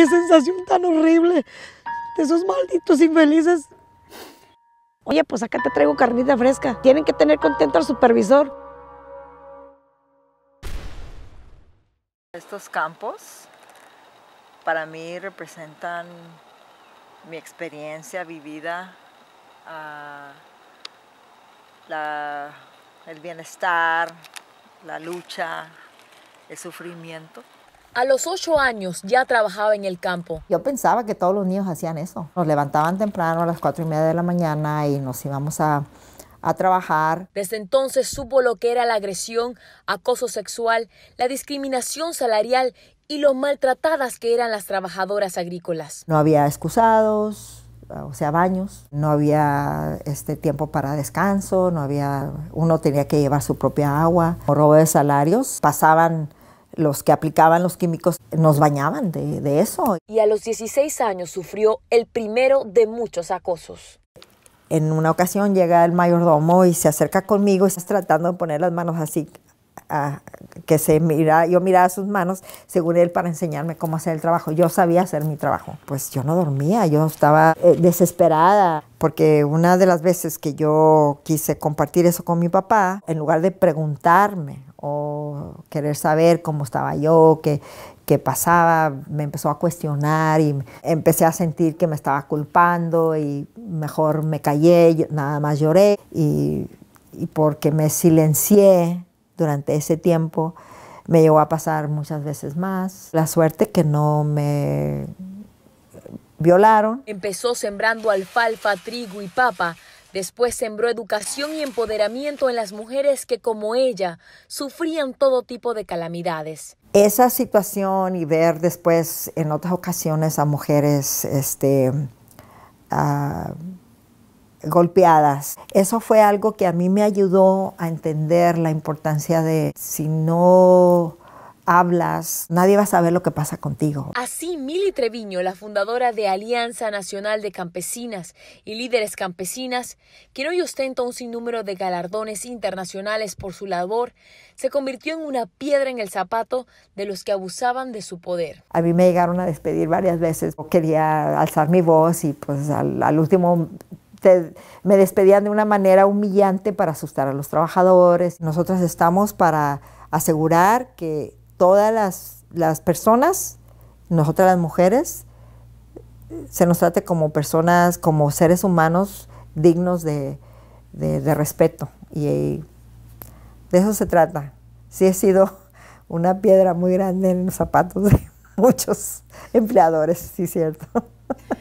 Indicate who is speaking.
Speaker 1: ¡Qué sensación tan horrible! De esos malditos infelices. Oye, pues acá te traigo carnita fresca. Tienen que tener contento al supervisor. Estos campos para mí representan mi experiencia vivida, ah, el bienestar, la lucha, el sufrimiento.
Speaker 2: A los ocho años ya trabajaba
Speaker 1: en el campo. Yo pensaba que todos los niños hacían eso. Nos levantaban temprano a las cuatro y media de la mañana y nos íbamos a, trabajar.
Speaker 2: Desde entonces supo lo que era la agresión, acoso sexual, la discriminación salarial y lo maltratadas que eran las trabajadoras agrícolas.
Speaker 1: No había excusados, o sea, baños, no había este tiempo para descanso, no había uno tenía que llevar su propia agua, robo de salarios, pasaban los que aplicaban los químicos nos bañaban de,
Speaker 2: eso. Y a los 16 años sufrió el primero de muchos acosos.
Speaker 1: En una ocasión llega el mayordomo y se acerca conmigo y está tratando de poner las manos así a, que se mira, yo miraba sus manos, según él, para enseñarme cómo hacer el trabajo. Yo sabía hacer mi trabajo. Pues yo no dormía, yo estaba eh, desesperada, porque una de las veces que yo quise compartir eso con mi papá, en lugar de preguntarme o querer saber cómo estaba yo, qué, qué pasaba, me empezó a cuestionar y empecé a sentir que me estaba culpando y mejor me callé, nada más lloré y, y porque me silencié durante ese tiempo me llegó a pasar muchas veces más. La suerte que no me violaron.
Speaker 2: Empezó sembrando alfalfa, trigo y papa. Después sembró educación y empoderamiento en las mujeres que, como ella, sufrían todo tipo de calamidades.
Speaker 1: Esa situación y ver después en otras ocasiones a mujeres este, ah, golpeadas. Eso fue algo que a mí me ayudó a entender la importancia de si no hablas, nadie va a saber lo que pasa contigo.
Speaker 2: Así, Mili Treviño, la fundadora de Alianza Nacional de Campesinas y Líderes Campesinas, quien hoy ostenta un sinnúmero de galardones internacionales por su labor, se convirtió en una piedra en el zapato de los que abusaban de su poder.
Speaker 1: A mí me llegaron a despedir varias veces, quería alzar mi voz y pues al último me despedían de una manera humillante para asustar a los trabajadores. Nosotras estamos para asegurar que todas las, las personas, nosotras las mujeres, se nos trate como personas, como seres humanos dignos de, de, respeto. Y, y de eso se trata. Sí he sido una piedra muy grande en los zapatos de muchos empleadores, sí, cierto.